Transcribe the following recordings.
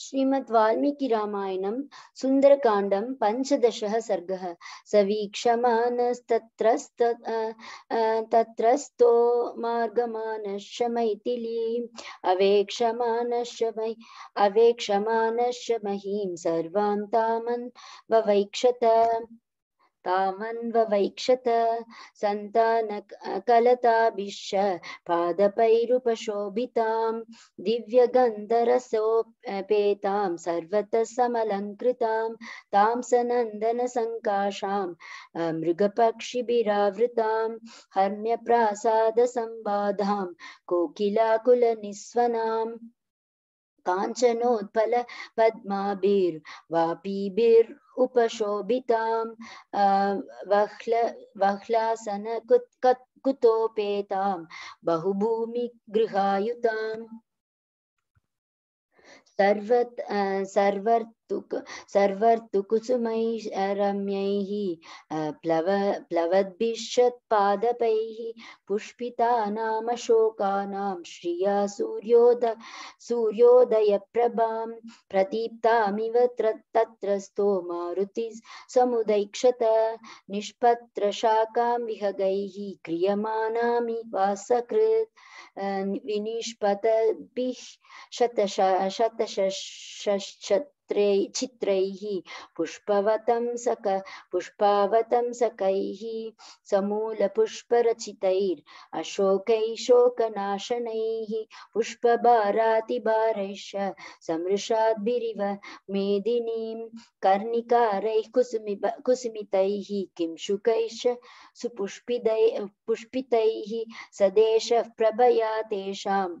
श्रीमद् वाल्मीकि रामायणं सुन्दरकाण्डं पञ्चदशः सर्गः सवीक्षमानस्तत्रस्त तत्रस्तो मार्गमानश्च मैथिलीम् अवेक्षमानश्च मै अवेक्षमानश्च महीं सर्वां तामन् ववैक्षत तामन्ववैक्षत सन्तानकलताभिश्च पादपैरुपशोभितां दिव्यगन्धरसोपेतां सर्वतः समलङ्कृतां तां सनन्दनसङ्काशां मृगपक्षिभिरावृतां हर्म्यप्रासादसम्बाधां कोकिलाकुलनिस्वनाम् काञ्चनोत्पल पद्माभिर्वापीभिर् उपशोभितां वह्ल वह्लासन कुतोपेतां बहुभूमिगृहायुताम् सर्वत् सर्वर्थ तुक् सर्वर्तुकुसुमैः प्लव प्लवद्भिषत्पादपैः पुष्पितानामशोकानां श्रिया सूर्योद सूर्योदयप्रभां प्रदीप्तामिव तत्र स्तो मारुति समुदैक्षत निष्पत्रशाकां विहगैः क्रियमाणामि वासकृत् विनिष्पतभिः शतश शतशश्चत् चित्रै चित्रैः पुष्पवतं सक पुष्पावतं सकैः समूलपुष्परचितैरशोकैः शोकनाशनैः पुष्पभारातिभारैश्च समृशाद्भिरिव मेदिनीं कर्णिकारैः कुसुमि कुसुमितैः किं शुकैश्च सुपुष्पिदै पुष्पितैः सदेशः प्रभया तेषाम्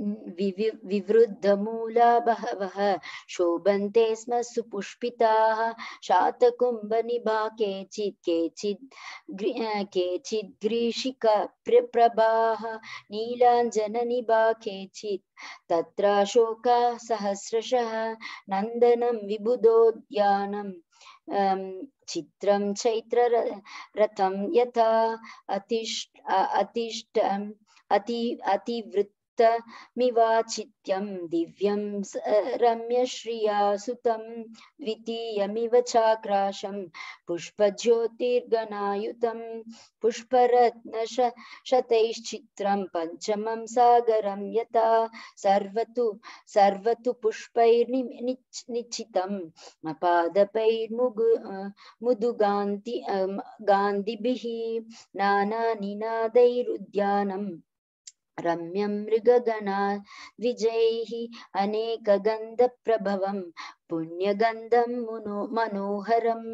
विवृद्धमूला बहवः शोभन्ते स्म सुपुष्पिताः शातकुम्भनिभा केचित् केचिद् केचिद् ग्रीषिका प्रभाः नीलाञ्जननिभा केचित् तत्र शोका सहस्रशः नन्दनं विबुधोद्यानम् चित्रं चैत्ररथं यथा अतिष्ठ अतिष्ठ अति अतिवृत् मिवाचित्यं दिव्यं रम्यश्रिया सुतं द्वितीयमिव चाग्राशं पुष्पज्योतिर्गणायुतं पुष्परत्नशतैश्चित्रं पञ्चमं सागरं यथा सर्वतु सर्वतु पुष्पैर्निश्चितम् अपादपैर्मुगु मुदुगान्ति गान्धिभिः नानानिनादैरुद्यानम् रम्य मृगगणा द्विजैः अनेकगन्धप्रभवं पुण्यगन्धं मुनो मनोहरम्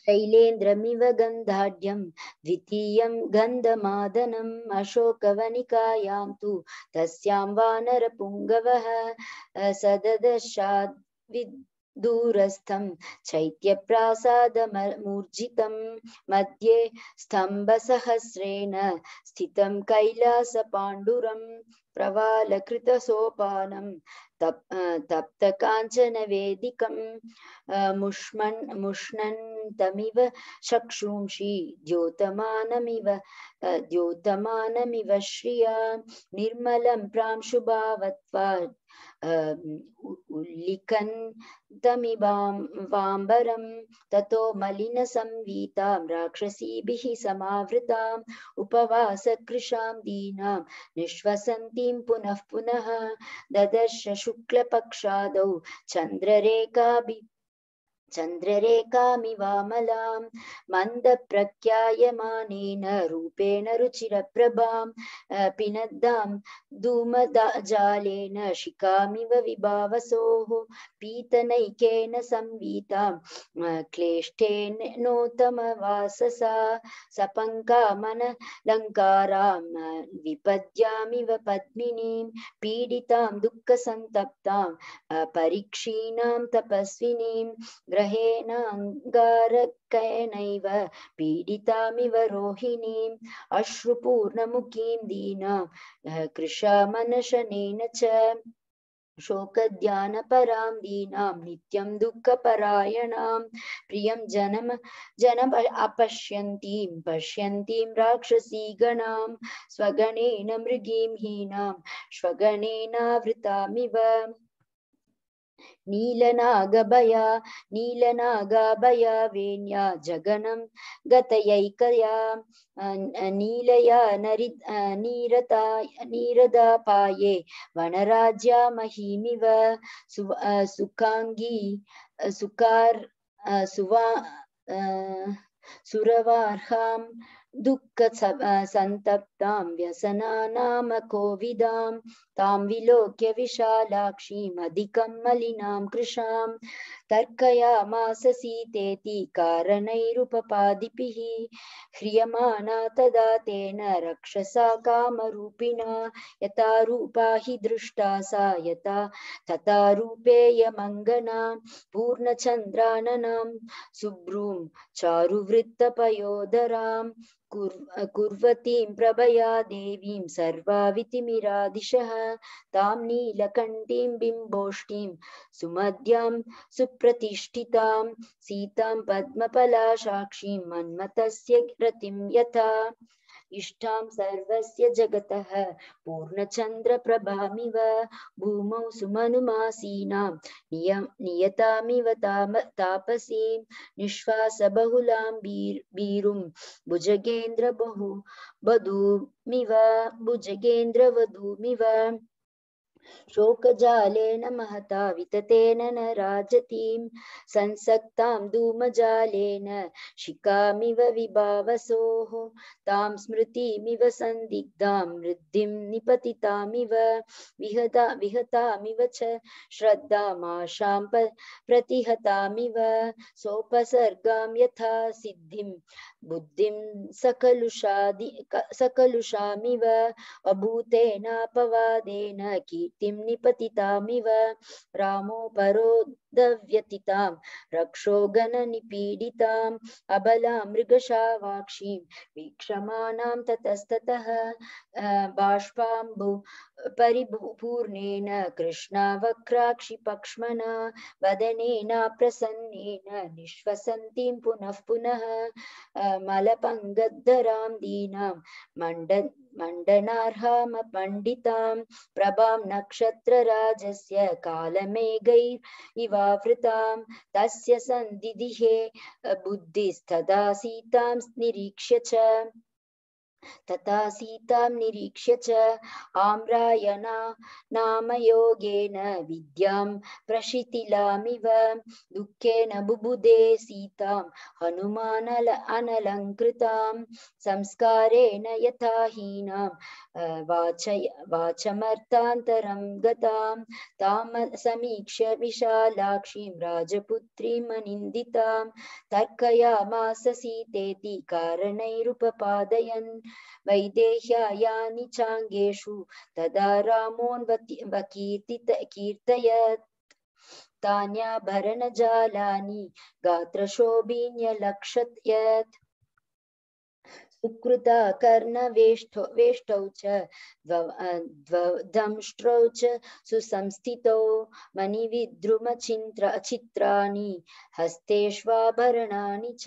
शैलेन्द्रमिव गन्धाढ्यं द्वितीयं गन्धमादनम् अशोकवनिकायां तु तस्यां वानरपुङ्गवः सददशाद्विद् दूरस्थं चैत्यप्रासादमूर्जितं मध्ये स्तम्भसहस्रेण स्थितं कैलासपाण्डुरं प्रवालकृतसोपानं तप् तप्तकाञ्चनवेदिकं मुष्मन् मुष्णन्तमिव चक्षुंषि द्योतमानमिव द्योतमानमिव श्रिया निर्मलं प्रांशुभावत्वात् उल्लिखन्तमिवां वाम्बरं ततो मलिनसंवीतां राक्षसीभिः समावृताम् उपवासकृशां दीनां निःश्वसन्ति कीं पुनः पुनः ददर्श शुक्लपक्षादौ चन्द्ररेखाभि चन्द्ररेखामिवामलां मन्दप्रख्यायमानेन रूपेण रुचिरप्रभां पिनद्दां धूमजालेन शिखामिव विभावसोः पीतनैकेन संवीतां क्लेष्टेन नोतमवाससा सपङ्कामनलङ्कारां विपद्यामिव पद्मिनीं पीडितां दुःखसन्तप्तां परीक्षीणां तपस्विनीं अङ्गारकेनैव पीडितामिव रोहिणीम् अश्रुपूर्णमुखीं दीनां कृशामनशनेन च शोकध्यानपरां दीनां नित्यं दुःखपरायणां प्रियं जनम जनम अपश्यन्तीं पश्यन्तीं राक्षसीगणां स्वगणेन मृगीं हीनां स्वगणेनावृतामिव नीलनागभया नीलनागाभया वेण्या जगनं गतयैकया नीलया नरि नीरता नीरदापाये वनराज्या महीमिव सु सुकाङ्गी सुकार सुवा सुरवार्हां दुःख व्यसनानामकोविदां तां विलोक्य विशालाक्षीमधिकं मलिनां कृशां तर्कयामास सीतेति कारणैरुपपादिभिः ह्रियमाणा तदा तेन रक्षसा कामरूपिणा यथा रूपा हि दृष्टा सा यथा तथा रूपेयमङ्गना पूर्णचन्द्राननां सुब्रूं चारुवृत्तपयोधरां कुर्वतीं प्रभया देवीं सर्वावितिमिरादिशः तां नीलकण्ठीं बिम्बोष्टीं सुमद्यां सुप्रतिष्ठितां सीतां पद्मपला साक्षीं रतिं यथा इष्टां सर्वस्य जगतः पूर्णचन्द्रप्रभामिव भूमौ सुमनुमासीनां नियम नियतामिव ताम तापसीं निःश्वासबहुलां वधूमिव शोकजालेन महता विततेन न राजतीं संसक्तां धूमजालेन शिखामिव विभावसोः तां स्मृतिमिव सन्दिग्धां वृद्धिं निपतितामिव विहता विहतामिव च श्रद्धामाशां प्रतिहतामिव सोपसर्गां यथा सिद्धिं बुद्धिं सकलुषादि सकलुषामिव अभूतेनापवादेन की प्रीतिं निपतितामिव रामो परोद्धव्यतितां रक्षोगणनिपीडिताम् अबला मृगशावाक्षीं वीक्षमाणां ततस्ततः बाष्पाम्बु परिपूर्णेन कृष्णावक्राक्षिपक्ष्मणा वदनेनाप्रसन्नेन निःश्वसन्तीं पुनः पुनः मलपङ्गद्धरां दीनां मण्ड मण्डनार्हां प्रभां नक्षत्रराजस्य कालमेघैर् तस्य सन्दिदिहे बुद्धिस्तदा सीतां निरीक्ष्य च तथा सीतां निरीक्ष्य च आम्रायणा नामयोगेन विद्यां प्रशिथिलामिव दुःखेन बुबुधे सीतां हनुमानल अनलङ्कृतां संस्कारेण यथा वाचमर्थान्तरं गतां तां समीक्ष्य विशालाक्षीं राजपुत्रीमनिन्दितां तर्कयामास सीतेति कारणैरुपपादयन् वैदेह्यायानि चाङ्गेषु तदा रामोन्वति कीर्तयत् तान्याभरणजालानि गात्रशोभिन्यलक्षत् यत् सुकृता कर्णवेष्ठौ वेष्टौ च दंष्ट्रौ च सुसंस्थितौ मणिविद्रुमचिन्त्र चित्राणि हस्तेष्वाभरणानि च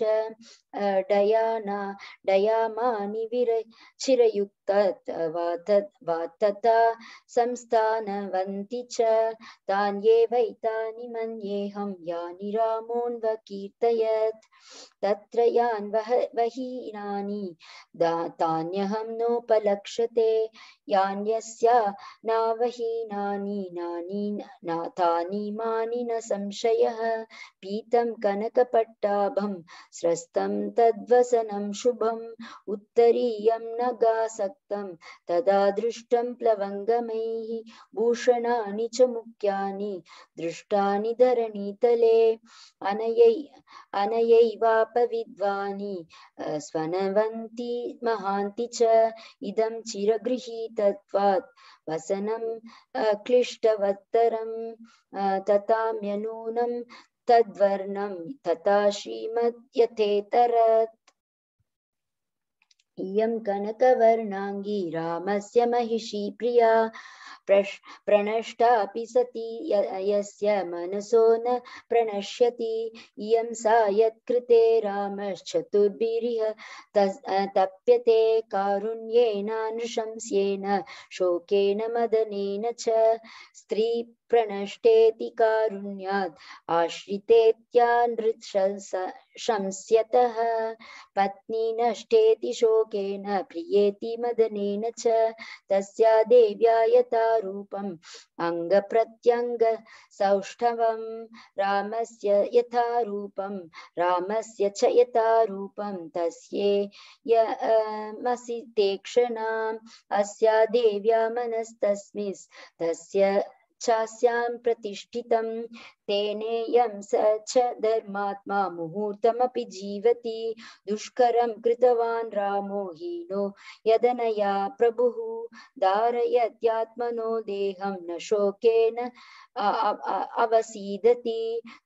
डयाना डयामानि विर चिरयुक्त चिरयुक्तवातता संस्थानवन्ति च तान्ये तान्येवैतानि मन्येऽहं यानि रामोऽन्वकीर्तयत् तत्र यान् वह वहीनानि तान्यहं नोपलक्ष्यते यान्यस्य नावहीनानि नानि ना तानि मानि न संशयः पीतं कनकपट्टाभं स्रस्तं तद्वसनं शुभम् उत्तरीयं नगासक्तं तदा दृष्टं प्लवङ्गमैः भूषणानि च मुख्यानि दृष्टानि धरणीतले अनयै अनयैवापविद्वानि स्वनवन्ति महान्ति च इदं चिरगृहीतत्वात् वसनं क्लिष्टवत्तरं तताम्यनूनं तद्वर्णम तथा श्रीमद्यथेतरत् इयं कनकवर्णाङ्गी रामस्य महिषी प्रिया प्रणष्टापि सती यस्य मनसो न प्रणश्यति इयं सा यत्कृते रामश्चतुर्भिरिह तप्यते कारुण्येन नृशंस्येन शोकेन मदनेन च स्त्री प्रणष्टेति कारुण्यात् आश्रितेत्या नृत्शंस्यतः पत्नी नष्टेति शोकेन प्रियेति मदनेन च तस्या देव्या यथा रूपम् अङ्गप्रत्यङ्गसौष्ठवं रामस्य यथा रूपं रामस्य च यथा रूपं तस्ये य ते क्षणाम् अस्या देव्या मनस्तस्मिस् तस्य इच्छायां प्रतिष्ठितं तेनेयं स च धर्मात्मा मुहूर्तमपि जीवति दुष्करं कृतवान् रामो हीनो यदनया प्रभुः धारयत्यात्मनो देहं न शोकेन अवसीदति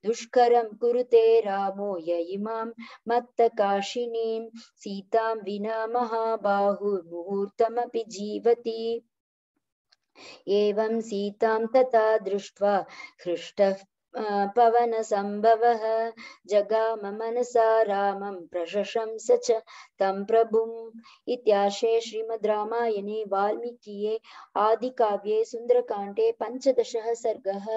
दुष्करं कुरुते रामो य इमां मत्तकाशिनीं सीतां विना महाबाहुर्मुहूर्तमपि जीवति एवं सीतां तथा दृष्ट्वा हृष्टः पवनसम्भवः जगाम मनसा रामं प्रशशंस च तं प्रभुम् इत्याशे श्रीमद् रामायणे वाल्मीकिये आदिकाव्ये सुन्दरकाण्डे पञ्चदशः सर्गः